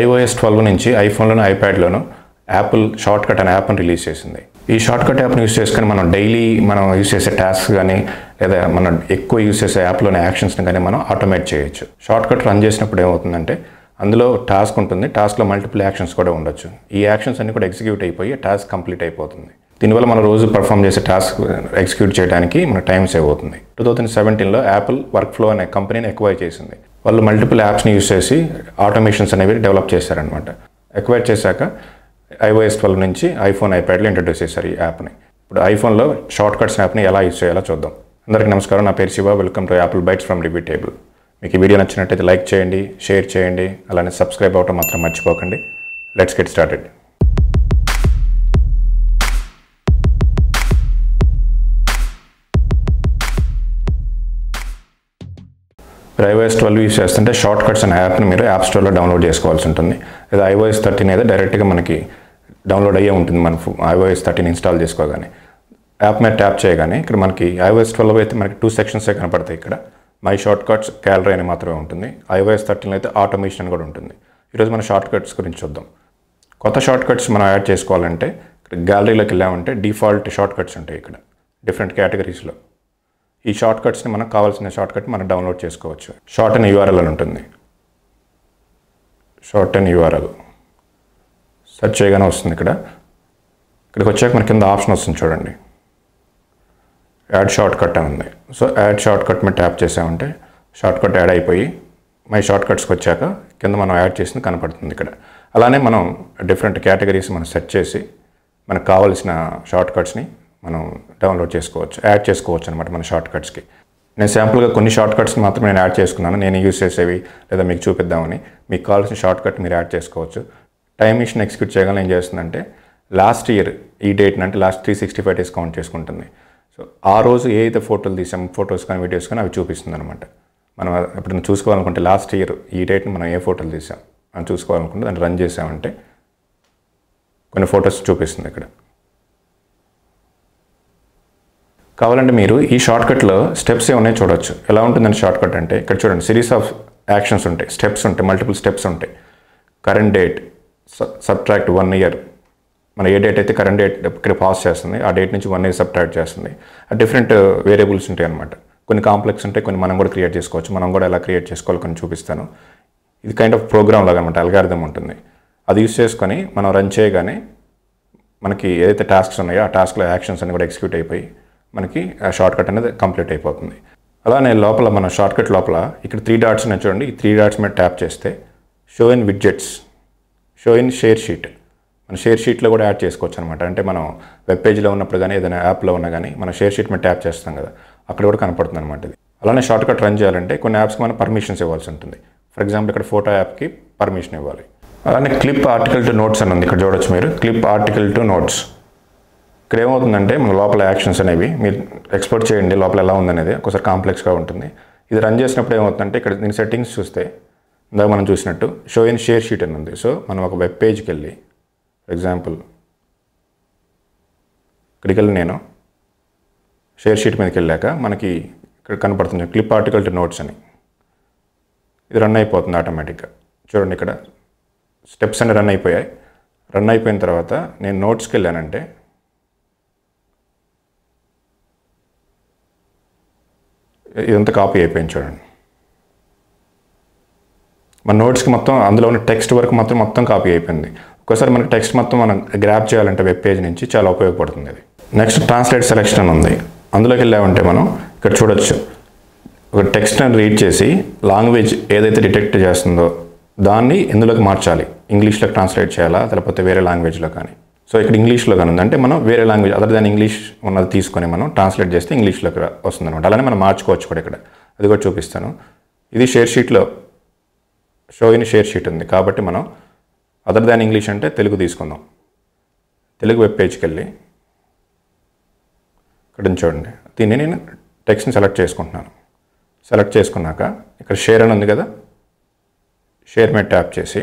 IOS twelve నుంచి ఐఫోన్లోను ఐప్యాడ్లోను యాపిల్ షార్ట్ కట్ అనే యాప్ని రిలీజ్ చేసింది ఈ షార్ట్ కట్ యాప్ని యూస్ చేసుకొని మనం డైలీ మనం యూస్ చేసే టాస్క్ కానీ లేదా మనం ఎక్కువ యూస్ చేసే యాప్లోని యాక్షన్స్ని కానీ మనం ఆటోమేట్ చేయొచ్చు షార్ట్ కట్ రన్ చేసినప్పుడు ఏమవుతుందంటే అందులో టాస్క్ ఉంటుంది టాస్క్లో మల్టిపుల్ యాక్షన్స్ కూడా ఉండొచ్చు ఈ యాక్షన్స్ అన్ని కూడా ఎగ్జిక్యూట్ అయిపోయి టాస్క్ కంప్లీట్ అయిపోతుంది దీనివల్ల మనం రోజు పర్ఫామ్ చేసే టాస్క్ ఎగ్జిక్యూట్ చేయడానికి మన టైం సేవ్ అవుతుంది టూ థౌసండ్ సెవెంటీన్లో యాపిల్ వర్క్ ఫ్లో అనే కంపెనీని ఎక్వైర్ చేసింది వాళ్ళు మల్టిపుల్ యాప్స్ని యూస్ చేసి ఆటోమేషన్స్ అనేవి డెవలప్ చేశారనమాట ఎక్వైర్ చేశాక ఐఓఎస్ ట్వెల్వ్ నుంచి ఐఫోన్ ఐప్యాడ్లో ఇంట్రడ్యూస్ చేశారు ఈ యాప్ని ఇప్పుడు ఐఫోన్లో షార్ట్ కట్స్ యాప్ని ఎలా యూస్ చేయాలో చూద్దాం అందరికీ నమస్కారం నా పేరు Shiva welcome to Apple bytes from review table మీకు ఈ వీడియో నచ్చినట్టయితే లైక్ చేయండి షేర్ చేయండి అలానే సబ్స్క్రైబ్ అవ్వటం మాత్రం మర్చిపోకండి let's get started iOS twelve use చేస్తుంటే షార్ట్ కట్స్ అనే యాప్ని మీరు యాప్ స్టోర్లో డౌన్లోడ్ చేసుకోవాల్సి ఉంటుంది లేదా ఐఓఎస్ థర్టీన్ అయితే డైరెక్ట్గా మనకి డౌన్లోడ్ అయ్యే ఉంటుంది మన ఐఓఎస్ థర్టీన్ ఇన్స్టాల్ చేసుకోగానే యాప్ మీద ట్యాప్ చేయగానే ఇక్కడ మనకి ఐఓఎస్ ట్వెల్వ్ అయితే మనకి టూ సెక్షన్సే కనపడతాయి ఇక్కడ మై షార్ట్ కట్స్ క్యాలరీ అని మాత్రమే ఉంటుంది ఐఓఎస్ థర్టీన్ అయితే ఆటోమేషన్ కూడా ఉంటుంది ఈరోజు మన షార్ట్ కట్స్ గురించి చూద్దాం కొత్త షార్ట్ కట్స్ మనం యాడ్ చేసుకోవాలంటే ఇక్కడ గ్యాలరీలోకి వెళ్ళామంటే డిఫాల్ట్ షార్ట్ కట్స్ ఉంటాయి ఇక్కడ డిఫరెంట్ కేటగిరీస్లో ఈ షార్ట్ కట్స్ని మనకు కావాల్సిన షార్ట్ కట్ మనం డౌన్లోడ్ చేసుకోవచ్చు షార్ట్ అండ్ యూఆర్ఎల్ అని ఉంటుంది షార్ట్ అండ్ యూఆర్ఎల్ సెర్చ్ చేయగానే వస్తుంది ఇక్కడ ఇక్కడికి వచ్చాక మన కింద ఆప్షన్ వస్తుంది చూడండి యాడ్ షార్ట్ కట్ అని ఉంది సో యాడ్ షార్ట్ కట్ మీద ట్యాప్ చేసామంటే షార్ట్ కట్ యాడ్ అయిపోయి మై షార్ట్ కట్స్కి వచ్చాక కింద మనం యాడ్ చేసింది కనపడుతుంది ఇక్కడ అలానే మనం డిఫరెంట్ కేటగిరీస్ మనం సెట్ చేసి మనకు కావాల్సిన షార్ట్ కట్స్ని మనం డౌన్లోడ్ చేసుకోవచ్చు యాడ్ చేసుకోవచ్చు అనమాట మన షార్ట్ కట్స్కి నేను శాంపుల్గా కొన్ని షార్ట్ కట్స్ని మాత్రం నేను యాడ్ చేసుకున్నాను నేను యూస్ చేసేవి లేదా మీకు చూపిద్దామని మీకు కావాల్సిన షార్ట్ కట్ మీరు యాడ్ చేసుకోవచ్చు టైం మిషన్ ఎక్స్క్యూట్ చేయగలను ఏం చేస్తుందంటే లాస్ట్ ఇయర్ ఈ డేట్ అంటే last three sixty five days count చేసుకుంటుంది సో ఆ రోజు ఏ అయితే ఫోటోలు తీసాము ఫొటోస్ కానీ వీడియోస్ కానీ అవి చూపిస్తుంది అనమాట మనం ఎప్పుడైనా చూసుకోవాలనుకుంటే లాస్ట్ ఇయర్ ఈ డేట్ని మనం ఏ ఫోటోలు తీసాం అని చూసుకోవాలనుకుంటే దాన్ని రన్ చేసామంటే కొన్ని ఫొటోస్ చూపిస్తుంది ఇక్కడ కావాలంటే మీరు ఈ షార్ట్కట్లో స్టెప్స్ ఏమన్నా చూడొచ్చు ఎలా ఉంటుందని షార్ట్కట్ అంటే ఇక్కడ చూడండి సిరీస్ ఆఫ్ యాక్షన్స్ ఉంటాయి స్టెప్స్ ఉంటాయి మల్టిపుల్ స్టెప్స్ ఉంటాయి current date subtract one year మన ఏ డేట్ అయితే కరెంట్ డేట్ ఇక్కడ పాస్ చేస్తుంది ఆ డేట్ నుంచి వన్ ఇయర్ సబ్ట్రాక్ట్ చేస్తుంది డిఫరెంట్ వేరియబుల్స్ uh, ఉంటాయి అనమాట కొన్ని కాంప్లెక్స్ ఉంటాయి కొన్ని మనం కూడా క్రియేట్ చేసుకోవచ్చు మనం కూడా ఎలా క్రియేట్ చేసుకోవాలి కొన్ని చూపిస్తాను ఇది కైండ్ ఆఫ్ ప్రోగ్రామ్ లాగా అనమాట అల్గార్థం ఉంటుంది అది యూస్ చేసుకొని మనం రన్ చేయగానే మనకి ఏదైతే టాస్క్స్ ఉన్నాయో ఆ టాస్క్లో యాక్షన్స్ అన్ని కూడా ఎగ్జిక్యూట్ అయిపోయి మనకి షార్ట్ కట్ అనేది కంప్లీట్ అయిపోతుంది అలానే లోపల మన షార్ట్ కట్ లోపల ఇక్కడ త్రీ డాట్స్ ఉన్నాయి చూడండి ఈ త్రీ డాట్స్ మీద ట్యాప్ చేస్తే show in widgets show in share sheet మన షేర్ షీట్లో కూడా యాడ్ చేసుకోవచ్చు అనమాట అంటే మనం వెబ్ పేజ్లో ఉన్నప్పుడు కానీ ఏదైనా యాప్లో ఉన్నా కానీ మనం షేర్ షీట్ మీద ట్యాప్ చేస్తాం కదా అక్కడ కూడా కనపడుతుంది అనమాట ఇది అలానే షార్ట్ కట్ రన్ చేయాలంటే కొన్ని యాప్స్కి మనం పర్మిషన్స్ ఇవ్వాల్సి ఉంటుంది ఫర్ ఎగ్జాంపుల్ ఇక్కడ ఫోటో యాప్కి పర్మిషన్ ఇవ్వాలి అలానే క్లిప్ ఆర్టికల్ టు నోట్స్ అని ఉంది ఇక్కడ చూడొచ్చు మీరు క్లిప్ ఆర్టికల్ టు నోట్స్ ఇక్కడ ఏమవుతుందంటే మన లోపల యాక్షన్స్ అనేవి మీరు ఎక్స్పోర్ట్ చేయండి లోపల ఎలా ఉందనేది ఒకసారి కాంప్లెక్స్గా ఉంటుంది ఇది రన్ చేసినప్పుడు ఏమవుతుందంటే ఇక్కడ దీని సెట్టింగ్స్ చూస్తే ఇందాక మనం చూసినట్టు షో ఇన్ షేర్ షీట్ అని ఉంది సో మనం ఒక వెబ్ పేజ్కి వెళ్ళి ఫర్ ఎగ్జాంపుల్ ఇక్కడికి వెళ్ళి నేను షేర్ షీట్ మీదకి వెళ్ళాక మనకి ఇక్కడ కనపడుతుంది క్లిప్ ఆర్టికల్ టు నోట్స్ అని ఇది రన్ అయిపోతుంది ఆటోమేటిక్గా చూడండి ఇక్కడ స్టెప్స్ అన్ని రన్ అయిపోయాయి రన్ అయిపోయిన తర్వాత నేను నోట్స్కి వెళ్ళానంటే ఇదంతా కాపీ అయిపోయింది చూడండి మన నోట్స్కి మొత్తం అందులో ఉన్న టెక్స్ట్ వరకు మాత్రం మొత్తం కాపీ అయిపోయింది ఒకసారి మనకి టెక్స్ట్ మొత్తం మనం గ్రాప్ చేయాలంటే వెబ్ పేజ్ నుంచి చాలా ఉపయోగపడుతుంది అది నెక్స్ట్ ట్రాన్స్లేట్ సెలెక్షన్ అని ఉంది అందులోకి వెళ్ళామంటే మనం ఇక్కడ చూడొచ్చు ఒక టెక్స్ట్ అని రీడ్ చేసి లాంగ్వేజ్ ఏదైతే డిటెక్ట్ చేస్తుందో దాన్ని ఇందులోకి మార్చాలి ఇంగ్లీష్లో ట్రాన్స్లేట్ చేయాలా లేకపోతే వేరే లాంగ్వేజ్లో కానీ సో ఇక్కడ ఇంగ్లీష్లో కానీ అంటే మనం వేరే లాంగ్వేజ్ అదర్ దాన్ ఇంగ్లీష్ ఉన్నది తీసుకొని మనం ట్రాన్స్లేట్ చేస్తే ఇంగ్లీష్లోకి వస్తుంది అనమాట అలానే మనం మార్చుకోవచ్చు కూడా ఇక్కడ అది కూడా చూపిస్తాను ఇది షేర్ షీట్లో షో ఇన్ షేర్ షీట్ ఉంది కాబట్టి మనం అదర్ దాన్ ఇంగ్లీష్ అంటే తెలుగు తీసుకుందాం తెలుగు వెబ్ పేజ్కి వెళ్ళి ఇక్కడ చూడండి దీన్ని నేను టెక్స్ట్ని సెలెక్ట్ చేసుకుంటున్నాను సెలెక్ట్ చేసుకున్నాక ఇక్కడ షేర్ అని ఉంది కదా షేర్ మీద ట్యాప్ చేసి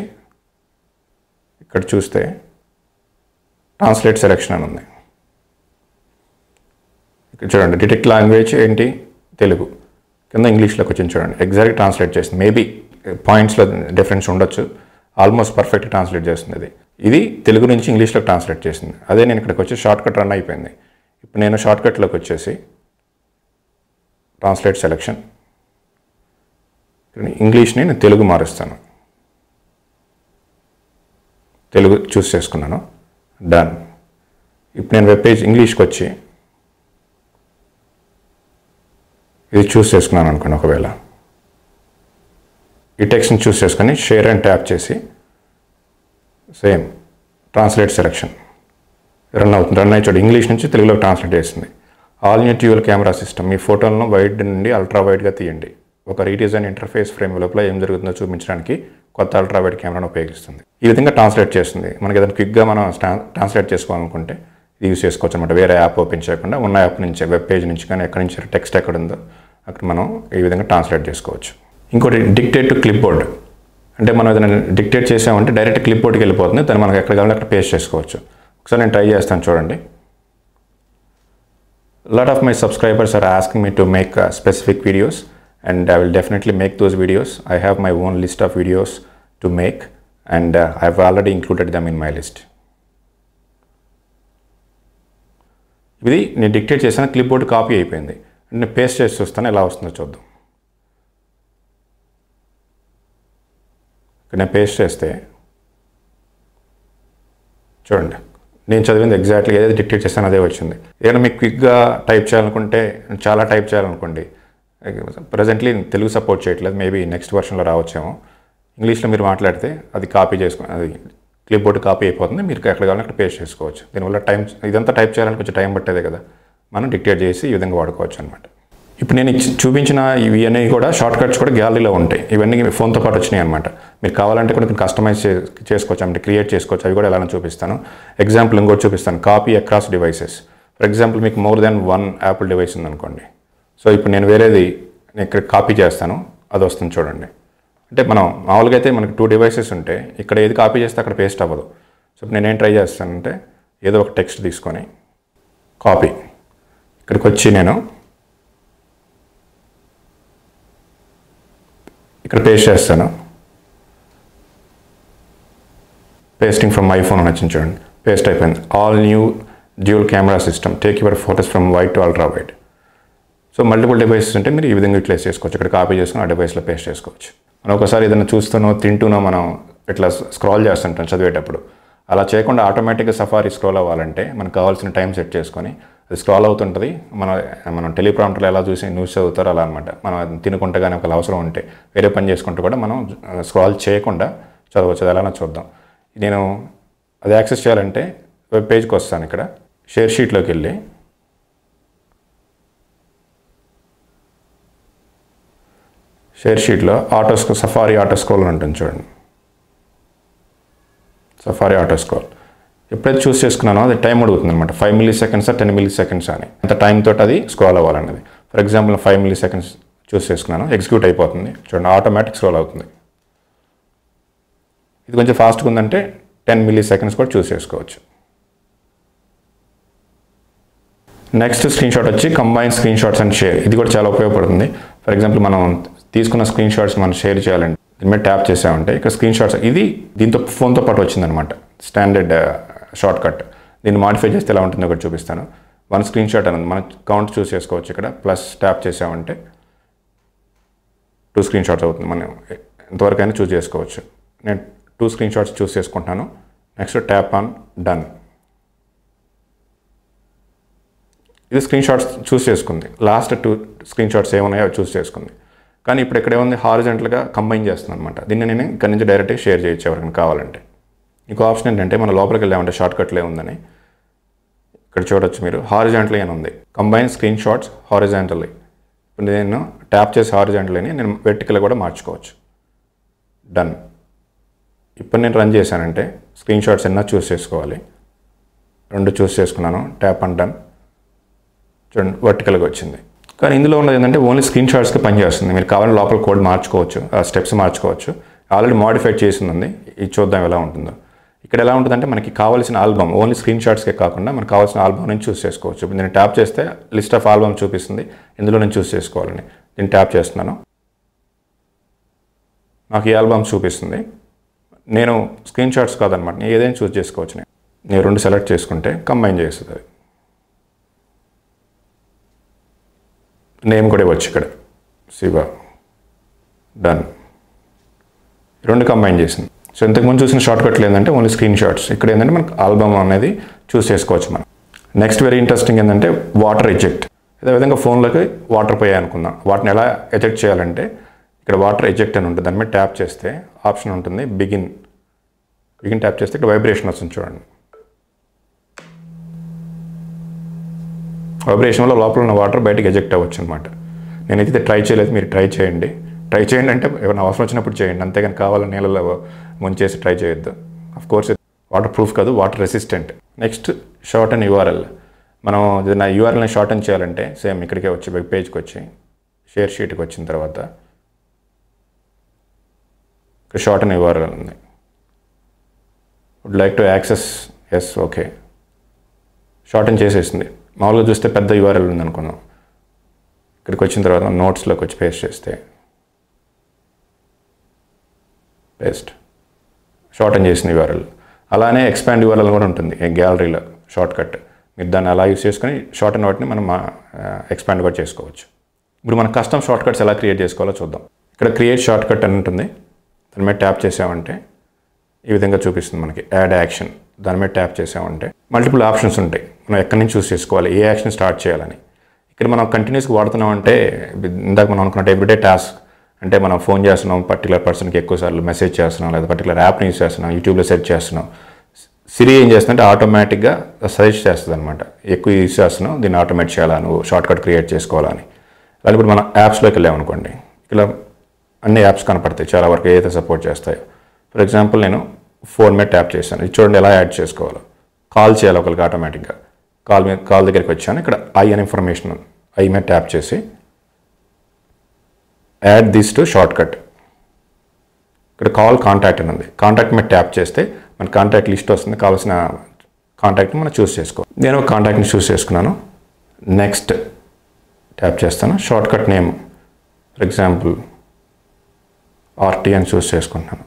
ఇక్కడ చూస్తే ట్రాన్స్లేట్ సెలెక్షన్ అని ఉంది ఇక్కడ చూడండి డిటెక్ట్ లాంగ్వేజ్ ఏంటి తెలుగు కింద ఇంగ్లీష్లోకి వచ్చింది చూడండి ఎగ్జాక్ట్ ట్రాన్స్లేట్ చేసింది మేబీ పాయింట్స్లో డిఫరెన్స్ ఉండొచ్చు ఆల్మోస్ట్ పర్ఫెక్ట్ ట్రాన్స్లేట్ చేస్తుంది ఇది ఇది తెలుగు నుంచి ఇంగ్లీష్లో ట్రాన్స్లేట్ చేసింది అదే నేను ఇక్కడికి వచ్చి షార్ట్ కట్ రన్ అయిపోయింది ఇప్పుడు నేను షార్ట్ కట్లోకి వచ్చేసి ట్రాన్స్లేట్ సెలెక్షన్ ఇంగ్లీష్ని నేను తెలుగు మారుస్తాను తెలుగు చూస్ చేసుకున్నాను డన్ ఇప్పుడు నేను వెబ్ పేజ్ ఇంగ్లీష్కి వచ్చి ఇది చూస్ చేసుకున్నాను అనుకోండి ఒకవేళ ఈ టెక్స్ట్ని చూస్ చేసుకొని షేర్ అండ్ ట్యాప్ చేసి సేమ్ ట్రాన్స్లేట్ సెలెక్షన్ రన్ అవుతుంది రన్ అయ్యి చూడు ఇంగ్లీష్ నుంచి తెలుగులో ట్రాన్స్లేట్ చేసింది all new dual camera system మీ ఫోటోలను వైడ్ నుండి అల్ట్రా వైడ్గా తీయండి ఒక రీడిజైన్ ఇంటర్ఫేస్ ఫ్రేమ్ లోపల ఏం జరుగుతుందో చూపించడానికి కొత్త అల్ట్రావైడ్ కెమెరాను ఉపయోగిస్తుంది ఈ విధంగా ట్రాన్స్లేట్ చేస్తుంది మనకి ఏదైనా క్విక్గా మనం ట్రాన్స్లేట్ చేసుకోవాలనుకుంటే యూస్ చేసుకోవచ్చు అనమాట వేరే యాప్ ఓపెన్ చేయకుండా ఉన్న యాప్ నుంచి వెబ్ పేజ్ నుంచి కానీ ఎక్కడి నుంచి టెక్స్ట్ ఎక్కడ ఉందో అక్కడ మనం ఈ విధంగా ట్రాన్స్లేట్ చేసుకోవచ్చు ఇంకోటి డిక్టేట్ టు క్లిప్ బోర్డ్ అంటే మనం ఏదైనా డిక్టేట్ చేసామంటే డైరెక్ట్ క్లిప్ బోర్డ్కి వెళ్ళిపోతుంది దాన్ని మనకి ఎక్కడ కావాలి అక్కడ పేస్ట్ చేసుకోవచ్చు ఒకసారి నేను ట్రై చేస్తాను చూడండి lot of my subscribers are asking me to make specific videos and I will definitely make those videos. I have my own list of videos to make and uh, I've already included them in my list. ఇది నేను dictate చేసిన clip board copy అయిపోయింది నేను paste చేసి చూస్తాను ఎలా వస్తుందో చూద్దాం ఇక్కడ నేను పేస్ట్ చేస్తే చూడండి నేను చదివింది ఎగ్జాక్ట్గా ఏదైతే డిక్టేట్ చేస్తాను అదే వచ్చింది ఏదైనా మీకు క్విక్గా టైప్ చేయాలనుకుంటే చాలా టైప్ చేయాలనుకోండి ప్రజెంట్లీ తెలుగు సపోర్ట్ చేయట్లేదు మేబీ నెక్స్ట్ వర్షన్లో రావచ్చేమో ఇంగ్లీష్లో మీరు మాట్లాడితే అది కాపీ చేసుకుని అది క్లిప్ బోర్డు కాపీ అయిపోతుంది మీరు ఎక్కడ కావాలంటే అక్కడ పేస్ట్ చేసుకోవచ్చు దీనివల్ల టైం ఇదంతా టైప్ చేయాలని కొంచెం టైం పట్టేదే కదా మనం డిక్టేట్ చేసి ఈ విధంగా వాడుకోవచ్చు అనమాట ఇప్పుడు నేను చూపించిన ఇవన్నీ కూడా షార్ట్ కట్స్ కూడా గ్యాలరీలో ఉంటాయి ఇవన్నీ ఫోన్తో పాటు వచ్చినాయి అనమాట మీరు కావాలంటే కూడా కస్టమైజ్ చేసుకోవచ్చు అంటే క్రియేట్ చేసుకోవచ్చు అవి కూడా ఎలా చూపిస్తాను ఎగ్జాంపుల్ ఇంకోటి చూపిస్తాను copy across devices for example మీకు more than one Apple device ఉందనుకోండి సో ఇప్పుడు నేను వేరేది నేను ఇక్కడ కాపీ చేస్తాను అది వస్తుంది చూడండి అంటే మనం మామూలుగా అయితే మనకు టూ డివైసెస్ ఉంటే ఇక్కడ ఏది కాపీ చేస్తే అక్కడ పేస్ట్ అవ్వదు సో నేను ఏం ట్రై చేస్తానంటే ఏదో ఒక టెక్స్ట్ తీసుకొని కాపీ ఇక్కడికి వచ్చి నేను ఇక్కడ పేస్ట్ చేస్తాను పేస్టింగ్ ఫ్రమ్ ఐఫోన్ అని వచ్చింది చూడండి పేస్ట్ అయిపోయింది all new dual camera system take your photos from wide to ultra wide so multiple devices ఉంటే మీరు ఈ విధంగా యూటిలైజ్ చేసుకోవచ్చు ఇక్కడ కాపీ చేసుకుని ఆ డివైస్లో పేస్ట్ చేసుకోవచ్చు మనం ఒకసారి ఏదైనా చూస్తున్నో తింటూనో మనం ఇట్లా స్క్రాల్ చేస్తుంటాం చదివేటప్పుడు అలా చేయకుండా ఆటోమేటిక్గా సఫారీ స్క్రోల్ అవ్వాలంటే మనకు కావాల్సిన టైం సెట్ చేసుకొని అది స్క్రాల్ అవుతుంటుంది మన మనం టెలిప్రాంప్టర్లో ఎలా చూసి న్యూస్ చదువుతారో అలా అనమాట మనం తినుకుంటే కానీ ఒకవేళ అవసరం ఉంటే వేరే పని చేసుకుంటూ కూడా మనం స్క్రాల్ చేయకుండా చదవచ్చు ఎలానో చూద్దాం నేను అది యాక్సెస్ చేయాలంటే వెబ్ పేజ్కి వస్తాను ఇక్కడ షేర్ షీట్లోకి వెళ్ళి షేర్ షీట్లో ఆటోస్కో సఫారీ ఆటోస్కోల్ అని ఉంటుంది చూడండి సఫారీ ఆటోస్కోల్ ఎప్పుడైతే చూస్ చేసుకున్నానో అది టైం అడుగుతుంది అనమాట five milliseconds ten milliseconds అని అంత టైం తోటి అది స్క్రోల్ అవ్వాలన్నది for example five milliseconds choose చేసుకున్నాను ఎగ్జిక్యూట్ అయిపోతుంది చూడండి ఆటోమేటిక్ స్క్రోల్ అవుతుంది ఇది కొంచెం ఫాస్ట్గా ఉందంటే టెన్ మిల్లీ సెకండ్స్ కూడా చూస్ చేసుకోవచ్చు నెక్స్ట్ స్క్రీన్ షాట్ వచ్చి combine screenshots and share ఇది కూడా చాలా ఉపయోగపడుతుంది ఫర్ ఎగ్జాంపుల్ మనం తీసుకున్న స్క్రీన్ షాట్స్ మనం షేర్ చేయాలండి దీని మీద ట్యాప్ చేసామంటే ఇక స్క్రీన్ షాట్స్ ఇది దీంతో ఫోన్తో పాటు వచ్చిందనమాట స్టాండర్డ్ షార్ట్ కట్ దీన్ని మాడిఫై చేస్తే ఎలా ఉంటుందో ఒకటి చూపిస్తాను వన్ స్క్రీన్ షాట్ అనేది మనం కౌంట్ చూస్ చేసుకోవచ్చు ఇక్కడ ప్లస్ ట్యాప్ చేసామంటే టూ స్క్రీన్ షాట్స్ అవుతుంది మనం ఎంతవరకైనా చూస్ చేసుకోవచ్చు నేను టూ స్క్రీన్ షాట్స్ చూస్ చేసుకుంటున్నాను నెక్స్ట్ ట్యాప్ ఆన్ డన్ ఇది స్క్రీన్ షాట్స్ చూస్ చేసుకుంది లాస్ట్ టూ స్క్రీన్ షాట్స్ ఏమున్నాయో చూస్ చేసుకుంది కానీ ఇప్పుడు ఇక్కడ ఉంది హారిజెంటల్గా కంబైన్ చేస్తుంది అనమాట దీన్ని నేను ఇక్కడ నుంచి డైరెక్ట్గా షేర్ చేయొచ్చు ఎవరికైనా కావాలంటే ఇంకో ఆప్షన్ ఏంటంటే మన లోపలికి వెళ్ళామంటే షార్ట్ కట్లే ఉందని ఇక్కడ చూడొచ్చు మీరు హారిజెంటలీ అని ఉంది కంబైన్ స్క్రీన్ షాట్స్ హారిజెంటలీ ఇప్పుడు నేను ట్యాప్ చేసి హారిజెంటలీని నేను వెర్టికల్ కూడా మార్చుకోవచ్చు డన్ ఇప్పుడు నేను రన్ చేశానంటే స్క్రీన్ షాట్స్ ఎన్నో చూస్ చేసుకోవాలి రెండు చూస్ చేసుకున్నాను ట్యాప్ అండ్ డన్ చూడండి వర్టికల్గా వచ్చింది కానీ ఇందులో ఉన్నది ఏంటంటే ఓన్లీ స్క్రీన్ షాట్స్కి పనిచేస్తుంది మీరు కావాలని లోపల కోడ్ మార్చుకోవచ్చు స్టెప్స్ మార్చుకోవచ్చు ఆల్రెడీ మాడిఫైడ్ చేసింది ఇది చూద్దాం ఎలా ఉంటుందో ఇక్కడ ఎలా ఉంటుందంటే మనకి కావాల్సిన ఆల్బమ్ ఓన్లీ స్క్రీన్ షాట్స్కే కాకుండా మనకు కావాల్సిన ఆల్బమ్ నుంచి చూస్ చేసుకోవచ్చు దీన్ని నేను ట్యాప్ చేస్తే లిస్ట్ ఆఫ్ ఆల్బమ్ చూపిస్తుంది ఇందులో నుంచి చూస్ చేసుకోవాలని నేను ట్యాప్ చేస్తున్నాను నాకు ఈ ఆల్బమ్ చూపిస్తుంది నేను స్క్రీన్ షాట్స్ కాదనమాట ఏదైనా చూస్ చేసుకోవచ్చు నేను నేను రెండు సెలెక్ట్ చేసుకుంటే కంబైన్ చేస్తుంది నేమ్ కూడా ఇవ్వచ్చు ఇక్కడ శివ డన్ రెండు కంబైన్ చేసింది సో ఇంతకుముందు చూసిన షార్ట్ కట్లు ఏంటంటే ఓన్లీ స్క్రీన్ షాట్స్ ఇక్కడ ఏంటంటే మనకు ఆల్బమ్ అనేది చూస్ చేసుకోవచ్చు మనం నెక్స్ట్ వెరీ ఇంట్రెస్టింగ్ ఏంటంటే వాటర్ ఎజెక్ట్ విధంగా ఫోన్లోకి వాటర్ పోయాయి అనుకుందాం వాటిని ఎలా ఎజెక్ట్ చేయాలంటే ఇక్కడ వాటర్ ఎజెక్ట్ అని ఉంటుంది దాని మీద ట్యాప్ చేస్తే ఆప్షన్ ఉంటుంది బిగిన్ బిగిన్ ట్యాప్ చేస్తే ఇక్కడ వైబ్రేషన్ వస్తుంది చూడండి వైబ్రేషన్ వల్ల లోపల ఉన్న వాటర్ బయటకు ఎజెక్ట్ అవ్వచ్చు అనమాట నేనైతే ట్రై చేయలేదు మీరు ట్రై చేయండి ట్రై చేయండి అంటే ఏమైనా అవసరం వచ్చినప్పుడు చేయండి అంతేగాని కావాలని నీళ్ళలో ముంచేసి ట్రై చేయొద్దు అఫ్ కోర్స్ వాటర్ ప్రూఫ్ కాదు water resistant next shorten URL మనం ఏదైనా యూఆర్ఎల్ని షార్ట్ అండ్ చేయాలంటే సేమ్ ఇక్కడికే వచ్చి వెబ్ పేజ్కి వచ్చి షేర్ షీట్కి వచ్చిన తర్వాత ఇక్కడ షార్ట్ అండ్ యూఆర్ఎల్ ఉంది would like to access yes okay shorten చేసేసింది మామూలుగా చూస్తే పెద్ద యూఆర్ఎల్ ఉందనుకుందాం ఇక్కడికి వచ్చిన తర్వాత నోట్స్లోకి వచ్చి పేస్ట్ చేస్తే పేస్ట్ షార్టన్ చేసిన యూఆర్ఎల్ అలానే ఎక్స్పాండ్ యూఆర్ఎల్ కూడా ఉంటుంది గ్యాలరీలో షార్ట్ కట్ మీరు దాన్ని అలా యూస్ చేసుకొని షార్ట్ అండ్ వాటిని మనం ఎక్స్పాండ్ కూడా చేసుకోవచ్చు ఇప్పుడు మనం కస్టమ్ షార్ట్ ఎలా క్రియేట్ చేసుకోవాలో చూద్దాం ఇక్కడ క్రియేట్ షార్ట్ కట్ అని ఉంటుంది దాని మీద ట్యాప్ చేసామంటే ఈ విధంగా చూపిస్తుంది మనకి యాడ్ యాక్షన్ దాని మీద ట్యాప్ చేసామంటే మల్టిపుల్ ఆప్షన్స్ ఉంటాయి మనం ఎక్కడి నుంచి చూస్ చేసుకోవాలి ఏ యాక్షన్ స్టార్ట్ చేయాలని ఇక్కడ మనం కంటిన్యూస్గా వాడుతున్నామంటే ఇందాక మనం అనుకున్నట్టు ఎవ్రీడే టాస్క్ అంటే మనం ఫోన్ చేస్తున్నాం పర్టికులర్ పర్సన్కి ఎక్కువసార్లు మెసేజ్ చేస్తున్నాం లేదా పర్టికులర్ యాప్ని యూస్ చేస్తున్నాం యూట్యూబ్లో సెర్చ్ చేస్తున్నాం సిరి ఏం చేస్తుందంటే ఆటోమేటిక్గా సజెస్ట్ చేస్తుంది అనమాట ఎక్కువ యూస్ చేస్తున్నాం దీన్ని ఆటోమేట్ చేయాలా నువ్వు షార్ట్కట్ క్రియేట్ చేసుకోవాలని అలాగే ఇప్పుడు మనం యాప్స్లోకి వెళ్ళామనుకోండి ఇలా అన్ని యాప్స్ కనపడతాయి చాలా వరకు ఏదైతే సపోర్ట్ చేస్తాయో ఫర్ ఎగ్జాంపుల్ నేను ఫోన్ మీద ట్యాప్ చేశాను ఇది చూడండి ఎలా యాడ్ చేసుకోవాలో కాల్ చేయాలి ఒకరికి ఆటోమేటిక్గా కాల్ మీద కాల్ దగ్గరికి వచ్చాను ఇక్కడ ఐ అని ఇన్ఫర్మేషన్ ఐ మీద ట్యాప్ చేసి add this to shortcut ఇక్కడ కాల్ కాంటాక్ట్ అని ఉంది కాంటాక్ట్ మీద ట్యాప్ చేస్తే మన కాంటాక్ట్ లిస్ట్ వస్తుంది కావాల్సిన కాంటాక్ట్ని మనం చూస్ చేసుకో నేను కాంటాక్ట్ని చూస్ చేసుకున్నాను నెక్స్ట్ ట్యాప్ చేస్తాను shortcut name for example RT అని చూస్ చేసుకుంటున్నాను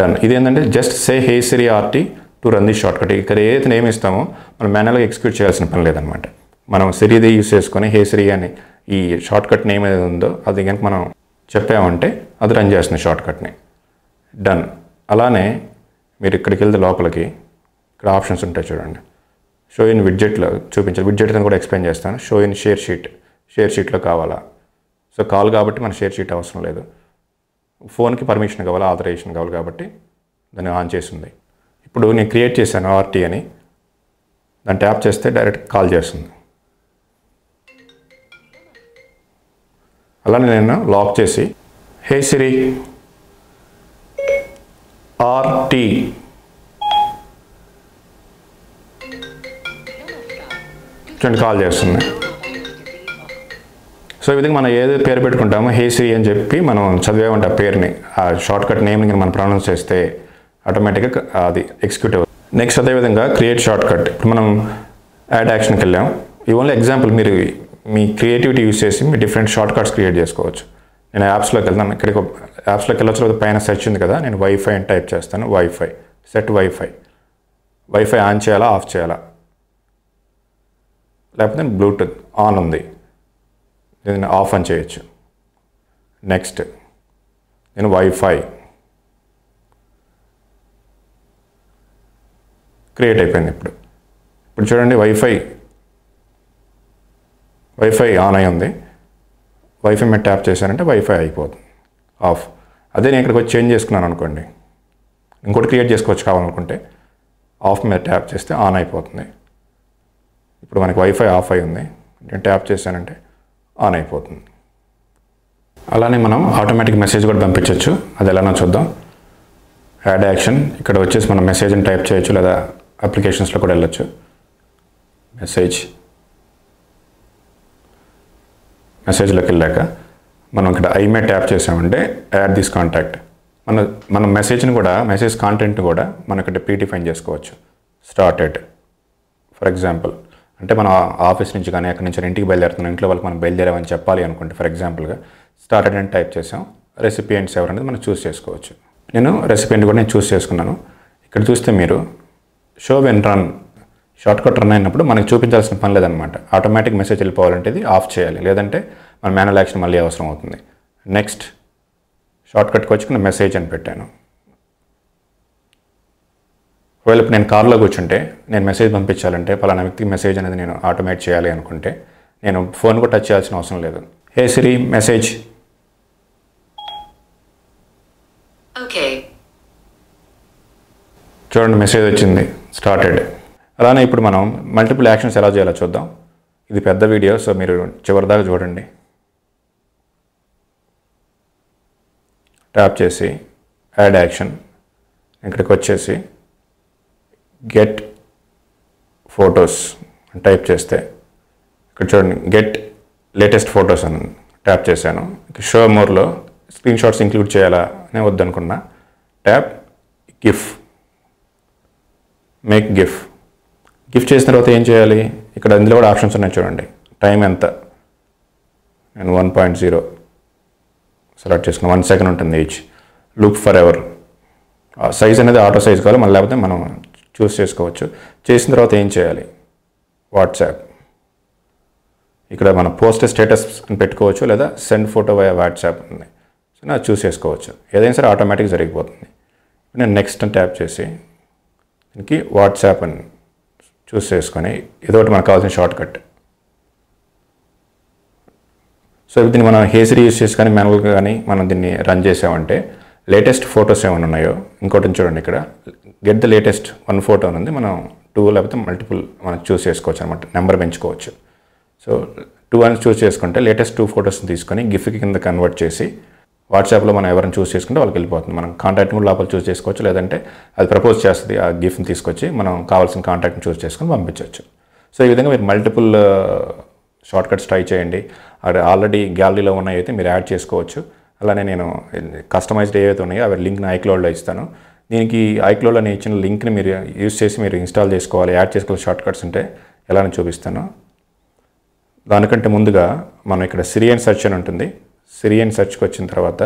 డన్ ఇది ఏంటంటే just say hey Siri RT to run the shortcut ఇక్కడ ఏదైతే నేమ్ ఇస్తామో మనం మ్యాన్యువల్గా ఎక్స్క్యూట్ చేయాల్సిన పని లేదనమాట మనం సిరిది యూస్ చేసుకొని సిరి అని ఈ షార్ట్ కట్ నేమ్ ఏదైతే ఉందో అది కనుక మనం చెప్పామంటే అది రన్ చేస్తుంది షార్ట్ కట్ని డన్ అలానే మీరు ఇక్కడికి వెళ్తే లోపలికి ఇక్కడ ఆప్షన్స్ ఉంటాయి చూడండి షో ఇన్ విడ్జెట్లో చూపించాలి విడ్జెట్ అని కూడా ఎక్స్ప్లెయిన్ చేస్తాను show in share sheet share షీట్లో కావాలా సో కాల్ కాబట్టి మన షేర్ షీట్ అవసరం లేదు ఫోన్కి పర్మిషన్ కావాలి ఆథరైజేషన్ కావాలి కాబట్టి దాన్ని ఆన్ చేసింది ఇప్పుడు నేను క్రియేట్ చేశాను ఆర్టీ అని దాన్ని ట్యాప్ చేస్తే డైరెక్ట్ కాల్ చేస్తుంది అలానే నేను లాక్ చేసి హే సిరి ఆర్టీ చూడండి కాల్ చేస్తుంది సో ఈ విధంగా మనం ఏదో పేరు పెట్టుకుంటామో హేసిరి అని చెప్పి మనం చదివామంటే ఆ పేరుని ఆ షార్ట్ కట్ నేమ్ని మనం ప్రొనౌన్స్ చేస్తే ఆటోమేటిక్గా అది ఎగ్జిక్యూట్ అవుతుంది నెక్స్ట్ అదేవిధంగా క్రియేట్ షార్ట్ కట్ ఇప్పుడు మనం యాడ్ యాక్షన్కి వెళ్ళాం ఈ ఓన్లీ ఎగ్జాంపుల్ మీరు మీ క్రియేటివిటీ యూస్ చేసి మీ డిఫరెంట్ షార్ట్ కట్స్ క్రియేట్ చేసుకోవచ్చు నేను యాప్స్లోకి వెళ్తాను ఇక్కడికి యాప్స్లోకి వెళ్ళొచ్చు లేదా పైన సెర్చ్ ఉంది కదా నేను వైఫై అని టైప్ చేస్తాను wifi set wifi wifi on చేయాలా ఆఫ్ చేయాలా లేకపోతే బ్లూటూత్ ఆన్ ఉంది దీన్ని ఆఫ్ అని చేయొచ్చు నెక్స్ట్ నేను వైఫై క్రియేట్ అయిపోయింది ఇప్పుడు ఇప్పుడు చూడండి వైఫై వైఫై ఆన్ అయి ఉంది వైఫై మీద ట్యాప్ చేశానంటే వైఫై అయిపోతుంది ఆఫ్ అదే నేను ఇక్కడికి వచ్చి చేంజ్ చేసుకున్నాను అనుకోండి ఇంకోటి క్రియేట్ చేసుకోవచ్చు కావాలనుకుంటే ఆఫ్ మీద ట్యాప్ చేస్తే ఆన్ అయిపోతుంది ఇప్పుడు మనకి వైఫై ఆఫ్ అయి ఉంది నేను ట్యాప్ చేశానంటే ఆన్ అయిపోతుంది అలానే మనం ఆటోమేటిక్ మెసేజ్ కూడా పంపించవచ్చు అది ఎలానో చూద్దాం యాడ్ యాక్షన్ ఇక్కడ వచ్చేసి మనం మెసేజ్ని టైప్ చేయొచ్చు లేదా అప్లికేషన్స్లో కూడా వెళ్ళచ్చు మెసేజ్ మెసేజ్లోకి వెళ్ళాక మనం ఇక్కడ ఐమే ట్యాప్ చేసామంటే యాడ్ దిస్ కాంటాక్ట్ మన మనం మెసేజ్ని కూడా మెసేజ్ కాంటెంట్ని కూడా మనం ఇక్కడ ప్రీడిఫైన్ చేసుకోవచ్చు స్టార్టెడ్ ఫర్ ఎగ్జాంపుల్ అంటే మనం ఆఫీస్ నుంచి కానీ ఎక్కడి నుంచి ఇంటికి బయలుదేరుతున్నాం ఇంట్లో వాళ్ళకి మనం బయలుదేరామని చెప్పాలి అనుకుంటే ఫర్ ఎగ్జాంపుల్గా స్టార్టెడ్ అని టైప్ చేసాం రెసిపియంట్స్ ఎవరనేది మనం చూస్ చేసుకోవచ్చు నేను రెసిపియంట్ కూడా నేను చూస్ చేసుకున్నాను ఇక్కడ చూస్తే మీరు show when run shortcut run అయినప్పుడు మనకి చూపించాల్సిన పని లేదనమాట ఆటోమేటిక్ మెసేజ్ వెళ్ళిపోవాలంటే ఇది ఆఫ్ చేయాలి లేదంటే మన మ్యానువల్ యాక్షన్ మళ్ళీ అవసరం అవుతుంది నెక్స్ట్ షార్ట్కట్కి వచ్చి మెసేజ్ అని పెట్టాను ఒకవేళ ఇప్పుడు నేను కార్లో కూర్చుంటే నేను మెసేజ్ పంపించాలంటే పలానా వ్యక్తికి మెసేజ్ అనేది నేను ఆటోమేట్ చేయాలి అనుకుంటే నేను ఫోన్ కూడా టచ్ చేయాల్సిన అవసరం లేదు హే సిరి మెసేజ్ చూడండి మెసేజ్ వచ్చింది స్టార్టెడ్ అలానే ఇప్పుడు మనం మల్టిపుల్ యాక్షన్స్ ఎలా చేయాలో చూద్దాం ఇది పెద్ద వీడియో సో మీరు చివరిదాకా చూడండి ట్యాప్ చేసి యాడ్ యాక్షన్ ఇక్కడికి వచ్చేసి గెట్ ఫొటోస్ టైప్ చేస్తే ఇక్కడ చూడండి గెట్ లేటెస్ట్ ఫొటోస్ అని ట్యాప్ చేశాను షో మోర్లో స్క్రీన్ షాట్స్ ఇంక్లూడ్ చేయాలా అనే వద్దనుకున్నా tap GIF make GIF gift చేసిన తర్వాత ఏం చేయాలి ఇక్కడ అందులో కూడా ఆప్షన్స్ ఉన్నాయి చూడండి టైం ఎంత నేను వన్ పాయింట్ జీరో సెలెక్ట్ చేసుకున్నా వన్ సెకండ్ ఉంటుంది each look forever size అనేది ఆటో సైజ్ కావాలి మళ్ళీ లేకపోతే మనం చూస్ చేసుకోవచ్చు చేసిన తర్వాత ఏం చేయాలి వాట్సాప్ ఇక్కడ మన పోస్ట్ స్టేటస్ అని పెట్టుకోవచ్చు లేదా సెండ్ ఫోటో వై వాట్సాప్ ఉంది సో నా చూస్ చేసుకోవచ్చు ఏదైనా సరే ఆటోమేటిక్ జరిగిపోతుంది నేను నెక్స్ట్ అని ట్యాప్ చేసి దీనికి వాట్సాప్ అని చూస్ చేసుకొని ఇదొకటి ఒకటి మనకు కావాల్సిన షార్ట్ కట్ సో దీన్ని మనం హేసిరీ యూస్ చేసి కానీ మ్యానువల్గా కానీ మనం దీన్ని రన్ చేసామంటే లేటెస్ట్ ఫొటోస్ ఏమైనా ఉన్నాయో ఇంకోటి చూడండి ఇక్కడ get the latest one photo ఉంది మనం టూ లేకపోతే మల్టిపుల్ మనం చూస్ చేసుకోవచ్చు అనమాట నెంబర్ పెంచుకోవచ్చు సో టూ అని చూస్ చేసుకుంటే లేటెస్ట్ టూ ఫొటోస్ని తీసుకొని గిఫ్ట్ కింద కన్వర్ట్ చేసి వాట్సాప్లో మనం ఎవరైనా చూస్ చేసుకుంటే వాళ్ళకి వెళ్ళిపోతుంది మనం కాంటాక్ట్ కూడా లోపల చూస్ చేసుకోవచ్చు లేదంటే అది ప్రపోజ్ చేస్తుంది ఆ గిఫ్ట్ని తీసుకొచ్చి మనం కావాల్సిన కాంటాక్ట్ని చూస్ చేసుకొని పంపించవచ్చు సో ఈ విధంగా మీరు మల్టిపుల్ షార్ట్కట్స్ ట్రై చేయండి అక్కడ ఆల్రెడీ గ్యాలరీలో ఉన్నాయి అయితే మీరు యాడ్ చేసుకోవచ్చు అలానే నేను కస్టమైజ్డ్ ఏవైతే ఉన్నాయో అవి లింక్ నా ఇస్తాను దీనికి ఐక్లోడ్లో నేను ఇచ్చిన లింక్ని మీరు యూజ్ చేసి మీరు ఇన్స్టాల్ చేసుకోవాలి యాడ్ చేసుకోవాలి షార్ట్ కట్స్ ఉంటే ఎలా చూపిస్తాను దానికంటే ముందుగా మనం ఇక్కడ సిరియన్ సెర్చ్ అని ఉంటుంది సిరియన్ సెర్చ్కి వచ్చిన తర్వాత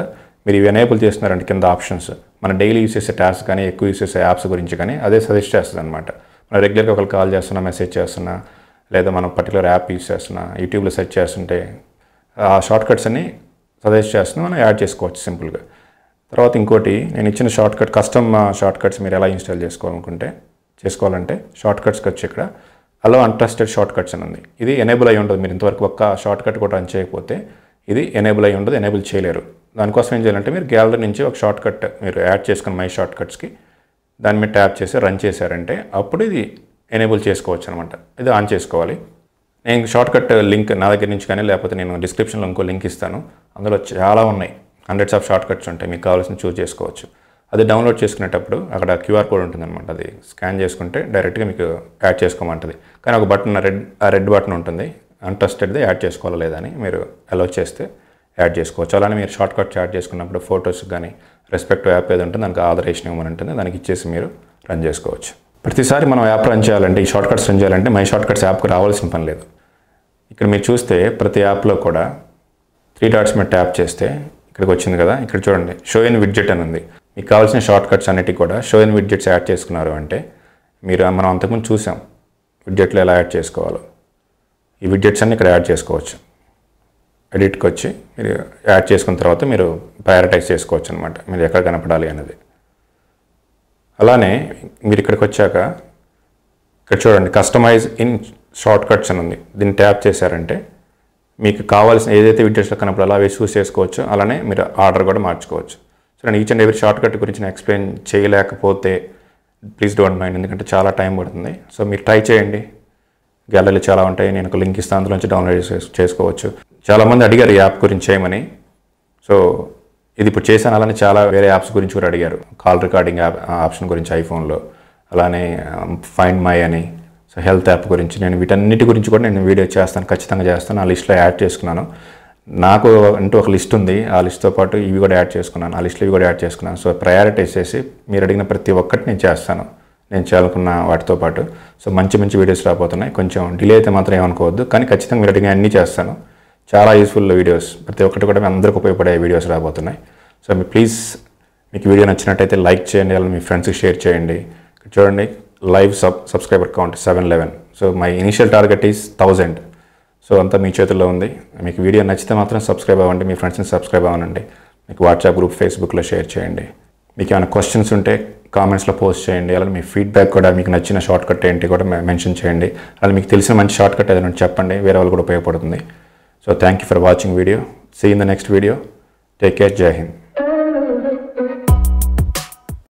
మీరు ఇవి ఎనేబుల్ చేస్తున్నారంటే కింద ఆప్షన్స్ మన డైలీ యూస్ చేసే టాస్క్ కానీ ఎక్కువ యూస్ చేసే యాప్స్ గురించి కానీ అదే సజెస్ట్ చేస్తుంది అనమాట మనం రెగ్యులర్గా ఒకరు కాల్ చేస్తున్నా మెసేజ్ చేస్తున్నా లేదా మనం పర్టికులర్ యాప్ యూస్ చేస్తున్నా యూట్యూబ్లో సెర్చ్ చేస్తుంటే ఆ షార్ట్ కట్స్ అన్ని సజెస్ట్ చేస్తుంది మనం యాడ్ చేసుకోవచ్చు సింపుల్గా తర్వాత ఇంకోటి నేను ఇచ్చిన shortcut custom shortcuts మీరు ఎలా ఇన్స్టాల్ చేసుకోవాలనుకుంటే చేసుకోవాలంటే షార్ట్ కట్స్కి వచ్చి ఇక్కడ అలో అంట్రస్టెడ్ షార్ట్ కట్స్ అని ఉంది ఇది ఎనేబుల్ అయ్యి ఉండదు మీరు ఇంతవరకు ఒక్క షార్ట్ కట్ కూడా రన్ చేయకపోతే ఇది ఎనేబుల్ అయ్యి ఉండదు ఎనేబుల్ చేయలేరు దానికోసం ఏం చేయాలంటే మీరు గ్యాలరీ నుంచి ఒక షార్ట్ కట్ మీరు యాడ్ చేసుకుని మై షార్ట్ కట్స్కి దాని మీద ట్యాప్ చేసి రన్ చేశారంటే అప్పుడు ఇది ఎనేబుల్ చేసుకోవచ్చు అనమాట ఇది ఆన్ చేసుకోవాలి నేను షార్ట్కట్ లింక్ నా దగ్గర నుంచి కానీ లేకపోతే నేను డిస్క్రిప్షన్లో ఇంకో లింక్ ఇస్తాను అందులో చాలా ఉన్నాయి హండ్రెడ్స్ ఆఫ్ షార్ట్ కట్స్ ఉంటాయి మీకు కావాల్సిన చూస్ చేసుకోవచ్చు అది డౌన్లోడ్ చేసుకునేటప్పుడు అక్కడ క్యూఆర్ కోడ్ ఉంటుందన్నమాట అది స్కాన్ చేసుకుంటే డైరెక్ట్గా మీకు యాడ్ చేసుకోమంటుంది కానీ ఒక బటన్ రెడ్ ఆ రెడ్ బటన్ ఉంటుంది అన్ట్రస్టెడ్ది యాడ్ చేసుకోవాలి లేదని మీరు అలో చేస్తే యాడ్ చేసుకోవచ్చు అలానే మీరు షార్ట్ కట్స్ యాడ్ చేసుకున్నప్పుడు ఫొటోస్ కానీ రెస్పెక్ట్ యాప్ ఏది ఉంటుంది దానికి ఆథరైజేషన్ ఇవ్వమని ఉంటుంది దానికి ఇచ్చేసి మీరు రన్ చేసుకోవచ్చు ప్రతిసారి మనం యాప్ రన్ చేయాలంటే ఈ షార్ట్ కట్స్ రన్ చేయాలంటే మై షార్ట్ కట్స్ యాప్కి రావాల్సిన పని లేదు ఇక్కడ మీరు చూస్తే ప్రతి యాప్లో కూడా త్రీ డాట్స్ మీద ట్యాప్ చేస్తే ఇక్కడికి వచ్చింది కదా ఇక్కడ చూడండి షో ఇన్ విడ్జెట్ అని ఉంది మీకు కావాల్సిన షార్ట్ కట్స్ అన్నిటికీ కూడా షో ఇన్ విడ్జెట్స్ యాడ్ చేసుకున్నారు అంటే మీరు మనం అంతకుముందు చూసాం విడ్జెట్లు ఎలా యాడ్ చేసుకోవాలో ఈ విడ్జెట్స్ అన్ని ఇక్కడ యాడ్ చేసుకోవచ్చు ఎడిట్కి వచ్చి మీరు యాడ్ చేసుకున్న తర్వాత మీరు ప్రయారిటైజ్ చేసుకోవచ్చు అనమాట మీరు ఎక్కడ కనపడాలి అనేది అలానే మీరు ఇక్కడికి వచ్చాక ఇక్కడ చూడండి కస్టమైజ్ ఇన్ షార్ట్కట్స్ అని ఉంది దీన్ని ట్యాప్ చేశారంటే మీకు కావాల్సిన ఏదైతే వీడియోస్లో కనపడాలో అవి చూస్ చేసుకోవచ్చు అలానే మీరు ఆర్డర్ కూడా మార్చుకోవచ్చు సో నేను ఈచ్ అండ్ షార్ట్ షార్ట్కట్ గురించి నేను ఎక్స్ప్లెయిన్ చేయలేకపోతే ప్లీజ్ డోంట్ మైండ్ ఎందుకంటే చాలా టైం పడుతుంది సో మీరు ట్రై చేయండి గ్యాలరీలు చాలా ఉంటాయి నేను ఒక లింక్ ఇస్తాను అందులోంచి డౌన్లోడ్ చేసుకోవచ్చు చాలామంది అడిగారు ఈ యాప్ గురించి చేయమని సో ఇది ఇప్పుడు చేశాను అలానే చాలా వేరే యాప్స్ గురించి కూడా అడిగారు కాల్ రికార్డింగ్ యాప్ ఆప్షన్ గురించి ఐఫోన్లో అలానే ఫైండ్ um, మై అని సో హెల్త్ యాప్ గురించి నేను వీటన్నిటి గురించి కూడా నేను వీడియో చేస్తాను ఖచ్చితంగా చేస్తాను ఆ లిస్ట్లో యాడ్ చేసుకున్నాను నాకు అంటూ ఒక లిస్ట్ ఉంది ఆ లిస్ట్తో పాటు ఇవి కూడా యాడ్ చేసుకున్నాను ఆ లిస్ట్లో ఇవి కూడా యాడ్ చేసుకున్నాను సో ప్రయారిటైజ్ చేసి మీరు అడిగిన ప్రతి ఒక్కటి నేను చేస్తాను నేను చేయాలనుకున్న వాటితో పాటు సో మంచి మంచి వీడియోస్ రాబోతున్నాయి కొంచెం డిలే అయితే మాత్రం ఏమనుకోవద్దు కానీ ఖచ్చితంగా మీరు అడిగిన అన్నీ చేస్తాను చాలా యూస్ఫుల్ వీడియోస్ ప్రతి ఒక్కటి కూడా అందరికీ ఉపయోగపడే వీడియోస్ రాబోతున్నాయి సో మీ ప్లీజ్ మీకు వీడియో నచ్చినట్టయితే లైక్ చేయండి అలా మీ ఫ్రెండ్స్కి షేర్ చేయండి చూడండి live sub subscriber count seven eleven so my initial target is thousand so అంతా మీ చేతుల్లో ఉంది మీకు వీడియో నచ్చితే మాత్రం సబ్స్క్రైబ్ అవ్వండి మీ ఫ్రెండ్స్ని సబ్స్క్రైబ్ అవ్వనండి మీకు వాట్సాప్ గ్రూప్ ఫేస్బుక్లో షేర్ చేయండి మీకు ఏమైనా క్వశ్చన్స్ ఉంటే కామెంట్స్లో పోస్ట్ చేయండి అలాగే మీ ఫీడ్బ్యాక్ కూడా మీకు నచ్చిన షార్ట్ కట్ ఏంటి కూడా మెన్షన్ చేయండి అలా మీకు తెలిసిన మంచి షార్ట్ కట్ ఏదైనా చెప్పండి వేరే వాళ్ళు కూడా ఉపయోగపడుతుంది so thank you for watching video see in the next video take care జై హింద్